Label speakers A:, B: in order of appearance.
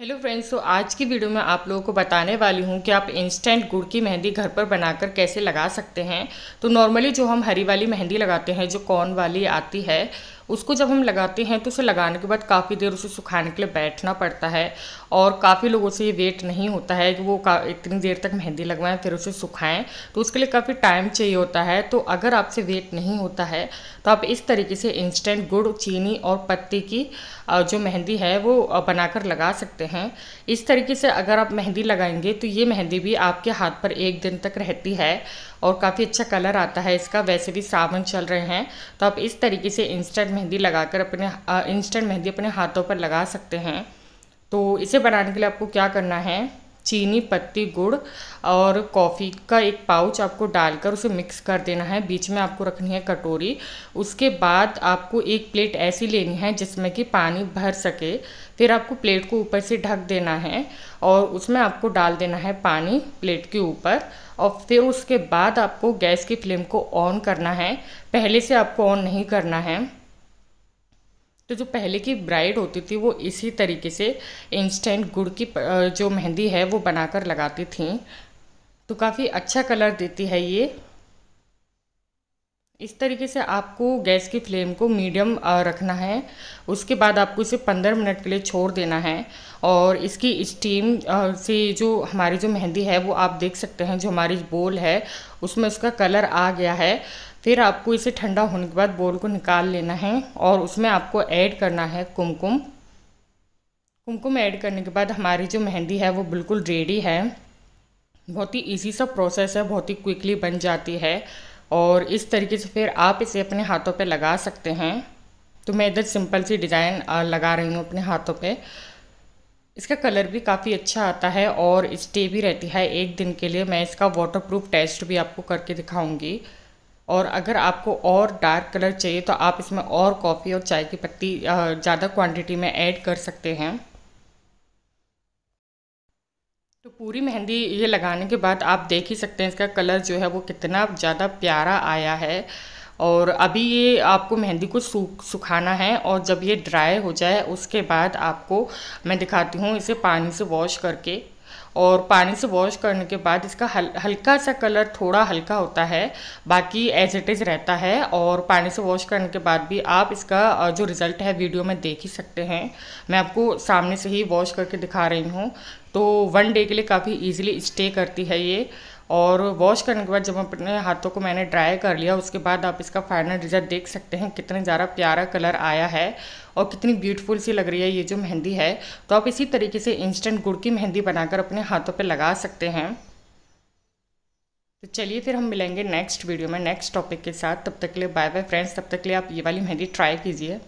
A: hello friends तो आज की वीडियो में आप लोगों को बताने वाली हूँ कि आप इंस्टेंट गुड़ की मेहंदी घर पर बनाकर कैसे लगा सकते हैं तो नॉर्मली जो हम हरी वाली मेहंदी लगाते हैं जो कॉर्न वाली आती है उसको जब हम लगाते हैं तो उसे लगाने के बाद काफ़ी देर उसे सुखाने के लिए बैठना पड़ता है और काफ़ी लोगों से ये वेट नहीं होता है कि वो इतनी देर तक मेहंदी लगवाएं फिर उसे सुखाएं तो उसके लिए काफ़ी टाइम चाहिए होता है तो अगर आपसे वेट नहीं होता है तो आप इस तरीके से इंस्टेंट गुड़ चीनी और पत्ती की जो मेहंदी है वो बनाकर लगा सकते हैं इस तरीके से अगर आप मेहंदी लगाएंगे तो ये मेहंदी भी आपके हाथ पर एक दिन तक रहती है और काफ़ी अच्छा कलर आता है इसका वैसे भी सावन चल रहे हैं तो आप इस तरीके से इंस्टेंट मेहंदी लगाकर अपने इंस्टेंट मेहंदी अपने हाथों पर लगा सकते हैं तो इसे बनाने के लिए आपको क्या करना है चीनी पत्ती गुड़ और कॉफ़ी का एक पाउच आपको डालकर उसे मिक्स कर देना है बीच में आपको रखनी है कटोरी उसके बाद आपको एक प्लेट ऐसी लेनी है जिसमें कि पानी भर सके फिर आपको प्लेट को ऊपर से ढक देना है और उसमें आपको डाल देना है पानी प्लेट के ऊपर और फिर उसके बाद आपको गैस की फ्लेम को ऑन करना है पहले से आपको ऑन नहीं करना है तो जो पहले की ब्राइड होती थी वो इसी तरीके से इंस्टेंट गुड़ की जो मेहंदी है वो बनाकर लगाती थी तो काफ़ी अच्छा कलर देती है ये इस तरीके से आपको गैस की फ्लेम को मीडियम रखना है उसके बाद आपको इसे 15 मिनट के लिए छोड़ देना है और इसकी स्टीम से जो हमारी जो मेहंदी है वो आप देख सकते हैं जो हमारी बोल है उसमें उसका कलर आ गया है फिर आपको इसे ठंडा होने के बाद बोल को निकाल लेना है और उसमें आपको ऐड करना है कुमकुम कुमकुम ऐड करने के बाद हमारी जो मेहंदी है वो बिल्कुल रेडी है बहुत ही ईजी सा प्रोसेस है बहुत ही क्विकली बन जाती है और इस तरीके से फिर आप इसे अपने हाथों पे लगा सकते हैं तो मैं इधर सिंपल सी डिज़ाइन लगा रही हूँ अपने हाथों पे इसका कलर भी काफ़ी अच्छा आता है और स्टे भी रहती है एक दिन के लिए मैं इसका वाटरप्रूफ टेस्ट भी आपको करके दिखाऊंगी और अगर आपको और डार्क कलर चाहिए तो आप इसमें और कॉफ़ी और चाय की पत्ती ज़्यादा क्वांटिटी में ऐड कर सकते हैं तो पूरी मेहंदी ये लगाने के बाद आप देख ही सकते हैं इसका कलर जो है वो कितना ज़्यादा प्यारा आया है और अभी ये आपको मेहंदी को सूख सुखाना है और जब ये ड्राई हो जाए उसके बाद आपको मैं दिखाती हूँ इसे पानी से वॉश करके और पानी से वॉश करने के बाद इसका हल, हल्का सा कलर थोड़ा हल्का होता है बाकी एज इट इज़ रहता है और पानी से वॉश करने के बाद भी आप इसका जो रिज़ल्ट है वीडियो में देख ही सकते हैं मैं आपको सामने से ही वॉश करके दिखा रही हूँ तो वन डे के लिए काफ़ी ईजिली स्टे करती है ये और वॉश करने के बाद जब अपने हाथों को मैंने ड्राई कर लिया उसके बाद आप इसका फाइनल रिजल्ट देख सकते हैं कितना ज़्यादा प्यारा कलर आया है और कितनी ब्यूटीफुल सी लग रही है ये जो मेहंदी है तो आप इसी तरीके से इंस्टेंट गुड़ की मेहंदी बनाकर अपने हाथों पर लगा सकते हैं तो चलिए फिर हम मिलेंगे नेक्स्ट वीडियो में नेक्स्ट टॉपिक के साथ तब तक के लिए बाय बाय फ्रेंड्स तब तक के लिए आप ये वाली मेहंदी ट्राई कीजिए